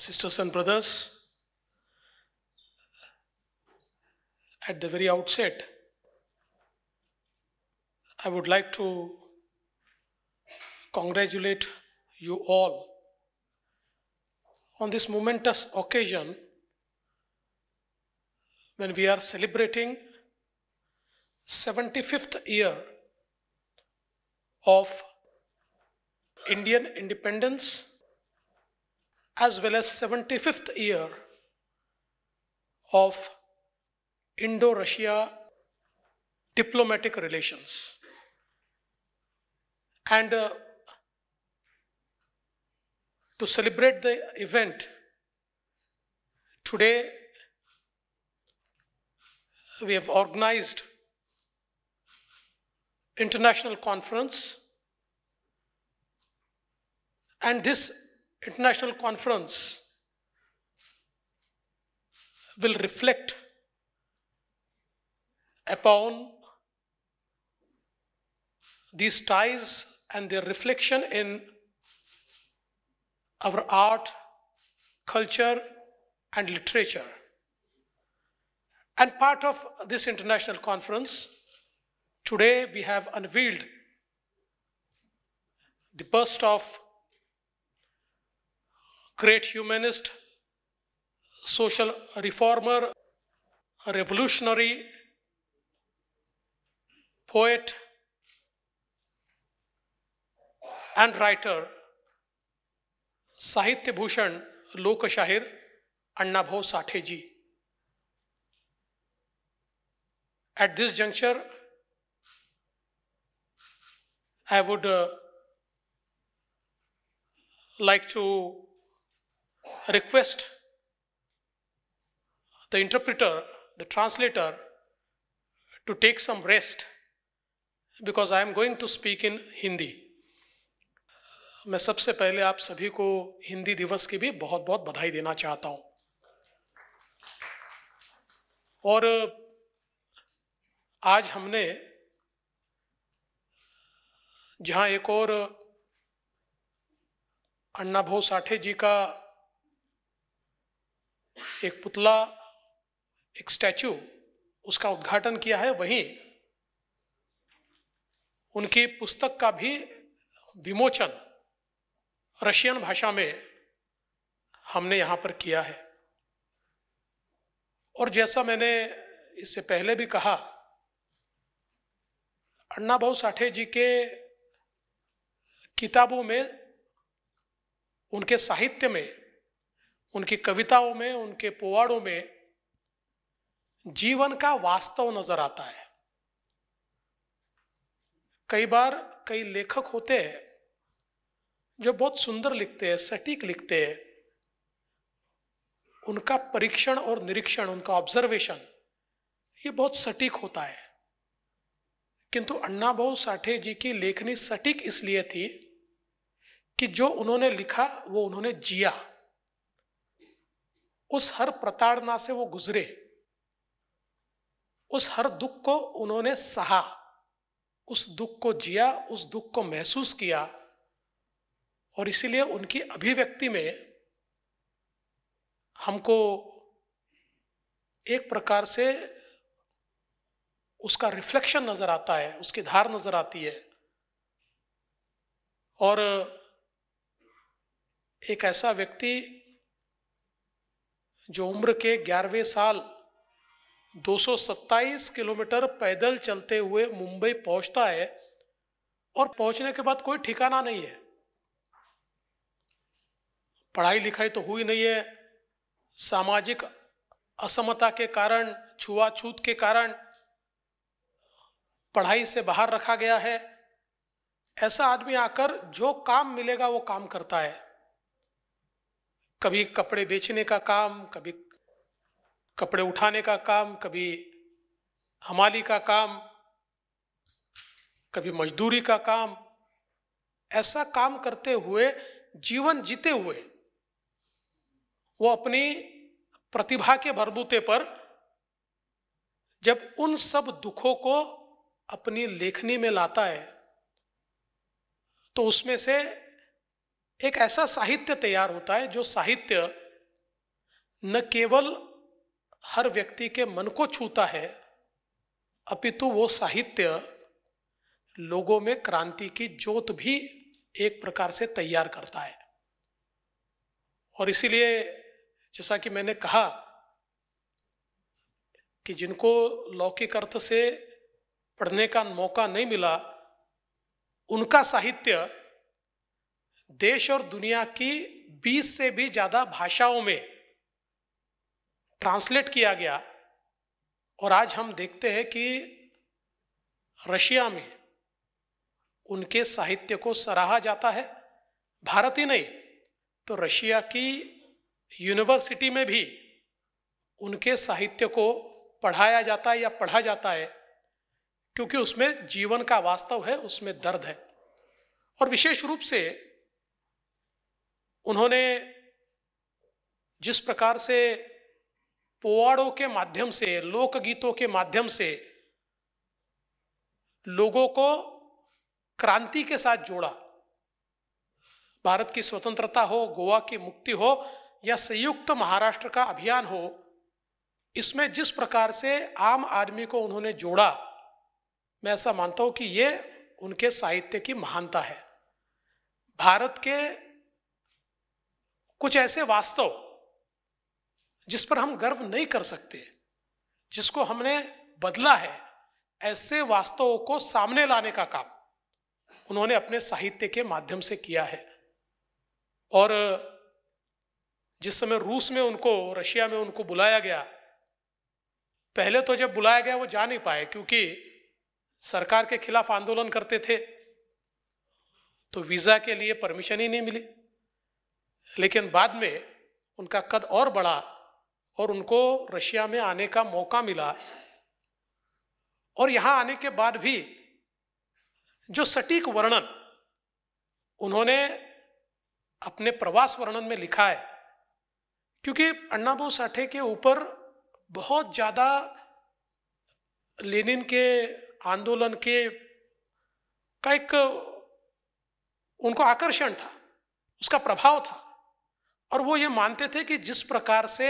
sisters and brothers, at the very outset, I would like to congratulate you all on this momentous occasion when we are celebrating 75th year of Indian independence as well as 75th year of Indo-Russia diplomatic relations. And uh, to celebrate the event, today we have organized international conference and this international conference will reflect upon these ties and their reflection in our art, culture, and literature. And part of this international conference, today we have unveiled the bust of great humanist, social reformer, revolutionary, poet, and writer, Sahitya Bhushan Lokashahir Annabhav Satheji. At this juncture, I would uh, like to request the interpreter, the translator to take some rest because I am going to speak in Hindi. मैं सबसे पहले आप सभी को हिंदी दिवस की भी बहुत बहुत बधाई देना चाहता हूँ और आज हमने जहाँ एक और अण्णा भाऊ साठे जी का एक पुतला एक स्टैचू उसका उद्घाटन किया है वहीं उनकी पुस्तक का भी विमोचन रशियन भाषा में हमने यहाँ पर किया है और जैसा मैंने इससे पहले भी कहा अण्णा भाऊ साठे जी के किताबों में उनके साहित्य में उनकी कविताओं में उनके पोवाड़ों में जीवन का वास्तव नजर आता है कई बार कई लेखक होते हैं जो बहुत सुंदर लिखते हैं सटीक लिखते हैं उनका परीक्षण और निरीक्षण उनका ऑब्जर्वेशन ये बहुत सटीक होता है किंतु अण्णा अण्णाभाऊ साठे जी की लेखनी सटीक इसलिए थी कि जो उन्होंने लिखा वो उन्होंने जिया उस हर प्रताड़ना से वो गुजरे उस हर दुख को उन्होंने सहा उस दुख को जिया उस दुख को महसूस किया और इसीलिए उनकी अभिव्यक्ति में हमको एक प्रकार से उसका रिफ्लेक्शन नज़र आता है उसकी धार नज़र आती है और एक ऐसा व्यक्ति जो उम्र के ग्यारहवें साल 227 किलोमीटर पैदल चलते हुए मुंबई पहुंचता है और पहुंचने के बाद कोई ठिकाना नहीं है पढ़ाई लिखाई तो हुई नहीं है सामाजिक असमता के कारण छुआछूत के कारण पढ़ाई से बाहर रखा गया है ऐसा आदमी आकर जो काम मिलेगा वो काम करता है कभी कपड़े बेचने का काम कभी कपड़े उठाने का काम कभी हमाली का काम कभी मजदूरी का काम ऐसा काम करते हुए जीवन जीते हुए वो अपनी प्रतिभा के भरबूते पर जब उन सब दुखों को अपनी लेखनी में लाता है तो उसमें से एक ऐसा साहित्य तैयार होता है जो साहित्य न केवल हर व्यक्ति के मन को छूता है अपितु वो साहित्य लोगों में क्रांति की जोत भी एक प्रकार से तैयार करता है और इसीलिए जैसा कि मैंने कहा कि जिनको लौकिक अर्थ से पढ़ने का मौका नहीं मिला उनका साहित्य देश और दुनिया की 20 से भी ज़्यादा भाषाओं में ट्रांसलेट किया गया और आज हम देखते हैं कि रशिया में उनके साहित्य को सराहा जाता है भारत ही नहीं तो रशिया की यूनिवर्सिटी में भी उनके साहित्य को पढ़ाया जाता है या पढ़ा जाता है क्योंकि उसमें जीवन का वास्तव है उसमें दर्द है और विशेष रूप से उन्होंने जिस प्रकार से पोवाड़ों के माध्यम से लोकगीतों के माध्यम से लोगों को क्रांति के साथ जोड़ा भारत की स्वतंत्रता हो गोवा की मुक्ति हो या संयुक्त महाराष्ट्र का अभियान हो इसमें जिस प्रकार से आम आदमी को उन्होंने जोड़ा मैं ऐसा मानता हूं कि ये उनके साहित्य की महानता है भारत के कुछ ऐसे वास्तव जिस पर हम गर्व नहीं कर सकते जिसको हमने बदला है ऐसे वास्तवों को सामने लाने का काम उन्होंने अपने साहित्य के माध्यम से किया है और जिस समय रूस में उनको रशिया में उनको बुलाया गया पहले तो जब बुलाया गया वो जा नहीं पाए क्योंकि सरकार के खिलाफ आंदोलन करते थे तो वीज़ा के लिए परमिशन ही नहीं मिली लेकिन बाद में उनका कद और बढ़ा और उनको रशिया में आने का मौका मिला और यहाँ आने के बाद भी जो सटीक वर्णन उन्होंने अपने प्रवास वर्णन में लिखा है क्योंकि अण्णाबू साठे के ऊपर बहुत ज़्यादा लेनिन के आंदोलन के का एक उनको आकर्षण था उसका प्रभाव था और वो ये मानते थे कि जिस प्रकार से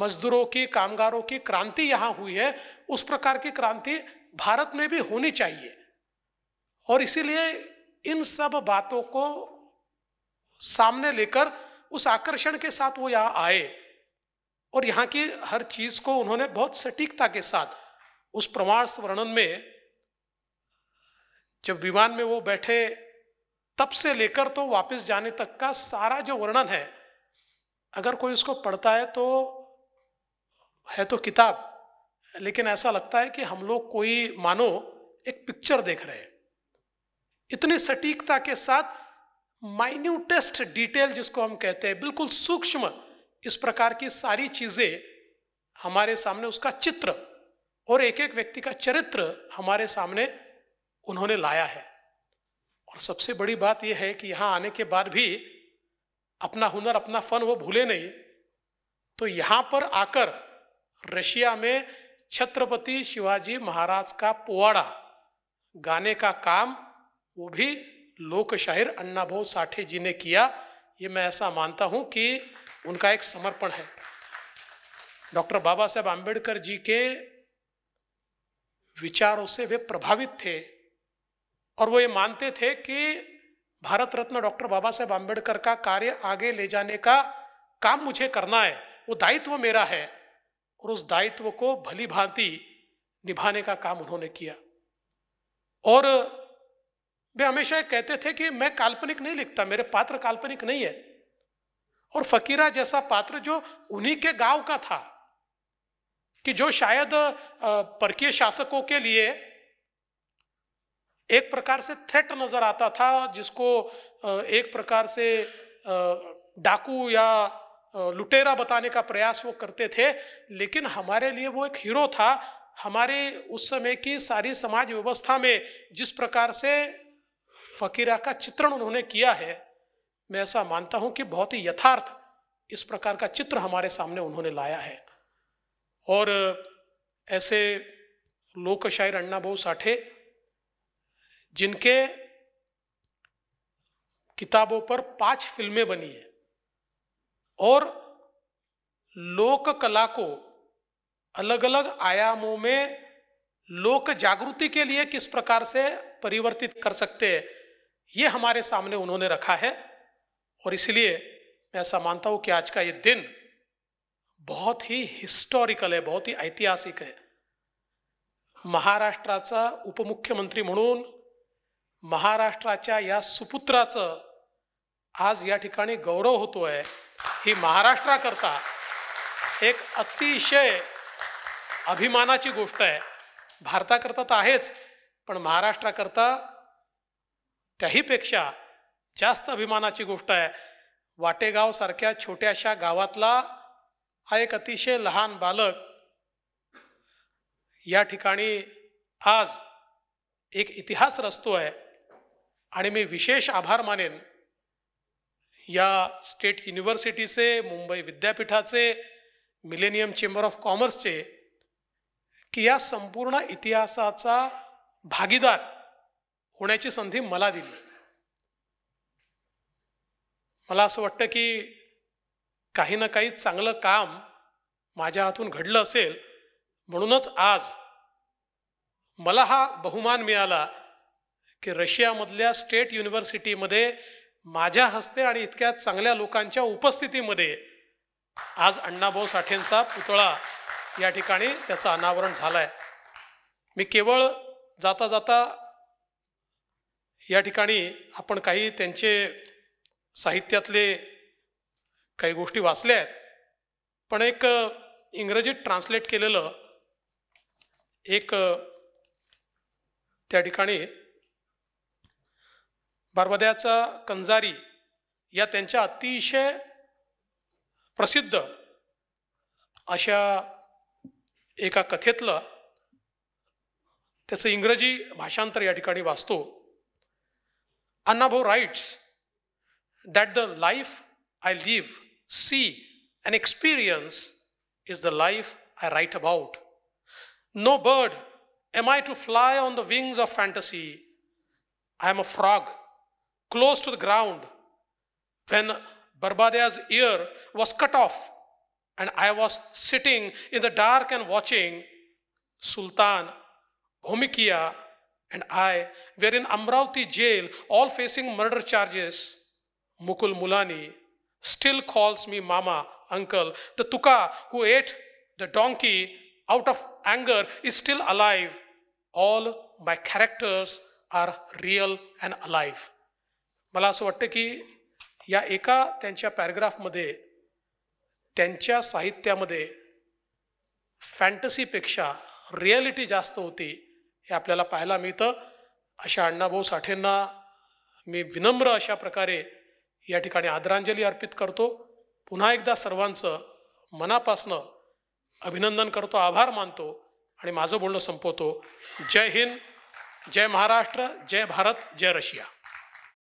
मजदूरों की कामगारों की क्रांति यहाँ हुई है उस प्रकार की क्रांति भारत में भी होनी चाहिए और इसीलिए इन सब बातों को सामने लेकर उस आकर्षण के साथ वो यहाँ आए और यहाँ की हर चीज़ को उन्होंने बहुत सटीकता के साथ उस प्रमाण वर्णन में जब विमान में वो बैठे तब से लेकर तो वापस जाने तक का सारा जो वर्णन है अगर कोई उसको पढ़ता है तो है तो किताब लेकिन ऐसा लगता है कि हम लोग कोई मानो एक पिक्चर देख रहे हैं इतनी सटीकता के साथ माइन्यूटेस्ट डिटेल जिसको हम कहते हैं बिल्कुल सूक्ष्म इस प्रकार की सारी चीज़ें हमारे सामने उसका चित्र और एक एक व्यक्ति का चरित्र हमारे सामने उन्होंने लाया है और सबसे बड़ी बात यह है कि यहाँ आने के बाद भी अपना हुनर अपना फन वो भूले नहीं तो यहाँ पर आकर रशिया में छत्रपति शिवाजी महाराज का पोवाड़ा गाने का काम वो भी लोक शाहिर अन्नाभाव साठे जी ने किया ये मैं ऐसा मानता हूँ कि उनका एक समर्पण है डॉक्टर बाबा साहेब आम्बेडकर जी के विचारों से वे प्रभावित थे और वो ये मानते थे कि भारत रत्न डॉक्टर बाबा साहेब आम्बेडकर का कार्य आगे ले जाने का काम मुझे करना है वो दायित्व मेरा है और उस दायित्व को भली भांति निभाने का काम उन्होंने किया और वे हमेशा कहते थे कि मैं काल्पनिक नहीं लिखता मेरे पात्र काल्पनिक नहीं है और फकीरा जैसा पात्र जो उन्हीं के गांव का था कि जो शायद परकीय शासकों के लिए एक प्रकार से थ्रेट नज़र आता था जिसको एक प्रकार से डाकू या लुटेरा बताने का प्रयास वो करते थे लेकिन हमारे लिए वो एक हीरो था हमारे उस समय की सारी समाज व्यवस्था में जिस प्रकार से फकीरा का चित्रण उन्होंने किया है मैं ऐसा मानता हूँ कि बहुत ही यथार्थ इस प्रकार का चित्र हमारे सामने उन्होंने लाया है और ऐसे लोक शायर अण्णा भाऊ साठे जिनके किताबों पर पांच फिल्में बनी है और लोक कला को अलग अलग आयामों में लोक जागृति के लिए किस प्रकार से परिवर्तित कर सकते हैं ये हमारे सामने उन्होंने रखा है और इसलिए मैं ऐसा मानता हूँ कि आज का ये दिन बहुत ही हिस्टोरिकल है बहुत ही ऐतिहासिक आहे उप उपमुख्यमंत्री मनुन महाराष्ट्राच्या या सुपुत्राचं आज या ठिकाणी गौरव होतो आहे ही महाराष्ट्राकरता एक अतिशय अभिमानाची गोष्ट आहे भारताकरता तर आहेच पण महाराष्ट्राकरता त्याहीपेक्षा जास्त अभिमानाची गोष्ट आहे वाटेगावसारख्या छोट्याशा गावातला हा एक अतिशय लहान बालक या ठिकाणी आज एक इतिहास रचतो आहे आणि मी विशेष आभार मानेन या स्टेट युनिव्हर्सिटीचे मुंबई विद्यापीठाचे मिलेनियम चेंबर ऑफ कॉमर्सचे की या संपूर्ण इतिहासाचा भागीदार होण्याची संधी मला दिली मला असं वाटतं की काही ना काही चांगलं काम माझ्या हातून घडलं असेल म्हणूनच आज मला हा बहुमान मिळाला की रशियामधल्या स्टेट युनिव्हर्सिटीमध्ये माझ्या हस्ते आणि इतक्या चांगल्या लोकांच्या उपस्थितीमध्ये आज अण्णाभाऊ साठेंचा पुतळा या ठिकाणी त्याचं अनावरण झालं आहे मी केवळ जाता जाता या ठिकाणी आपण काही त्यांचे साहित्यातले काही गोष्टी वाचल्या आहेत पण एक इंग्रजीत ट्रान्सलेट केलेलं एक त्या ठिकाणी बारबद्याचा कंजारी या त्यांच्या अतिशय प्रसिद्ध अशा एका कथेतलं त्याचं इंग्रजी भाषांतर या ठिकाणी वाचतो Annabhau writes that the life I live see and experience is the life I write about no bird am I to fly on the wings of fantasy I am a frog close to the ground when Barbadia's ear was cut off, and I was sitting in the dark and watching Sultan, Bhomikia, and I were in Amravati jail, all facing murder charges. Mukul Mulani still calls me Mama, Uncle. The Tuka who ate the donkey out of anger is still alive. All my characters are real and alive. मला असं वाटतं की या एका त्यांच्या पॅराग्राफमध्ये त्यांच्या साहित्यामध्ये फॅन्टसीपेक्षा reality जास्त होती हे आपल्याला पाहायला मिळतं अशा अण्णाभाऊ साठेंना मी विनम्र अशा प्रकारे या ठिकाणी आदरांजली अर्पित करतो पुन्हा एकदा सर्वांचं मनापासनं अभिनंदन करतो आभार मानतो आणि माझं बोलणं संपवतो जय हिंद जय महाराष्ट्र जय भारत जय रशिया